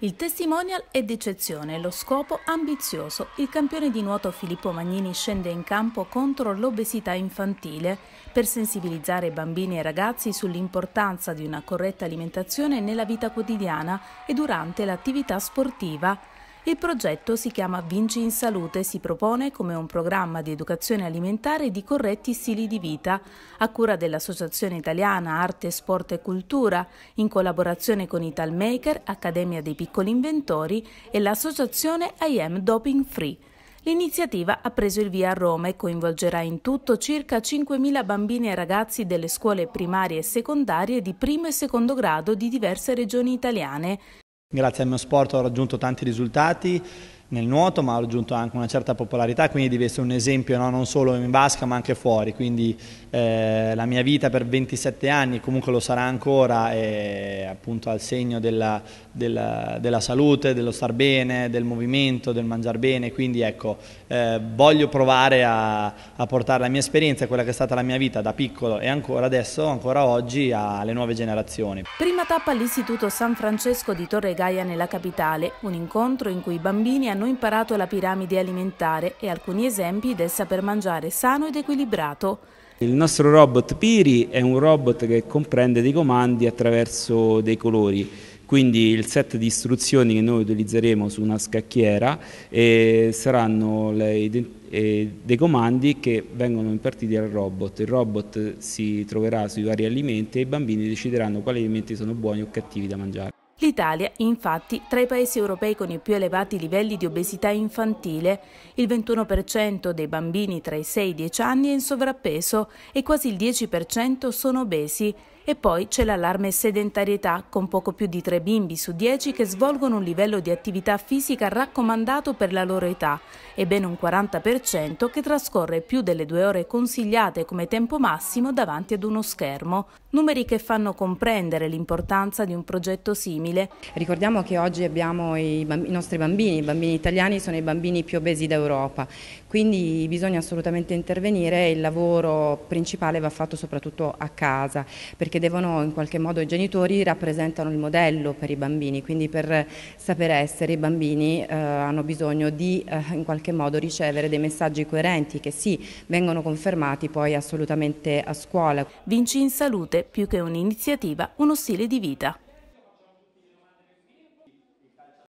Il testimonial è d'eccezione, lo scopo ambizioso. Il campione di nuoto Filippo Magnini scende in campo contro l'obesità infantile per sensibilizzare bambini e ragazzi sull'importanza di una corretta alimentazione nella vita quotidiana e durante l'attività sportiva. Il progetto si chiama Vinci in Salute e si propone come un programma di educazione alimentare e di corretti stili di vita, a cura dell'Associazione Italiana Arte, Sport e Cultura, in collaborazione con Italmaker, Accademia dei Piccoli Inventori e l'associazione I Am Doping Free. L'iniziativa ha preso il via a Roma e coinvolgerà in tutto circa 5.000 bambini e ragazzi delle scuole primarie e secondarie di primo e secondo grado di diverse regioni italiane, Grazie al mio sport ho raggiunto tanti risultati, nel nuoto, ma ha raggiunto anche una certa popolarità, quindi deve essere un esempio no? non solo in vasca ma anche fuori. Quindi eh, la mia vita per 27 anni, comunque lo sarà ancora, è appunto al segno della, della, della salute, dello star bene, del movimento, del mangiare bene. Quindi ecco, eh, voglio provare a, a, portare la mia esperienza, quella che è stata la mia vita da piccolo e ancora adesso, ancora oggi, alle nuove generazioni. Prima tappa all'Istituto San Francesco di Torre Gaia nella capitale, un incontro in cui i bambini hanno hanno imparato la piramide alimentare e alcuni esempi del saper mangiare sano ed equilibrato. Il nostro robot Piri è un robot che comprende dei comandi attraverso dei colori quindi il set di istruzioni che noi utilizzeremo su una scacchiera eh, saranno le, eh, dei comandi che vengono impartiti al robot. Il robot si troverà sui vari alimenti e i bambini decideranno quali alimenti sono buoni o cattivi da mangiare. L'Italia, infatti, tra i paesi europei con i più elevati livelli di obesità infantile, il 21% dei bambini tra i 6 e i 10 anni è in sovrappeso e quasi il 10% sono obesi. E poi c'è l'allarme sedentarietà, con poco più di 3 bimbi su 10 che svolgono un livello di attività fisica raccomandato per la loro età e ben un 40% che trascorre più delle due ore consigliate come tempo massimo davanti ad uno schermo. Numeri che fanno comprendere l'importanza di un progetto simile simile. Ricordiamo che oggi abbiamo i, bambini, i nostri bambini, i bambini italiani sono i bambini più obesi d'Europa, quindi bisogna assolutamente intervenire, e il lavoro principale va fatto soprattutto a casa, perché devono in qualche modo i genitori rappresentano il modello per i bambini, quindi per saper essere i bambini eh, hanno bisogno di eh, in qualche modo ricevere dei messaggi coerenti che sì, vengono confermati poi assolutamente a scuola. Vinci in salute, più che un'iniziativa, uno stile di vita.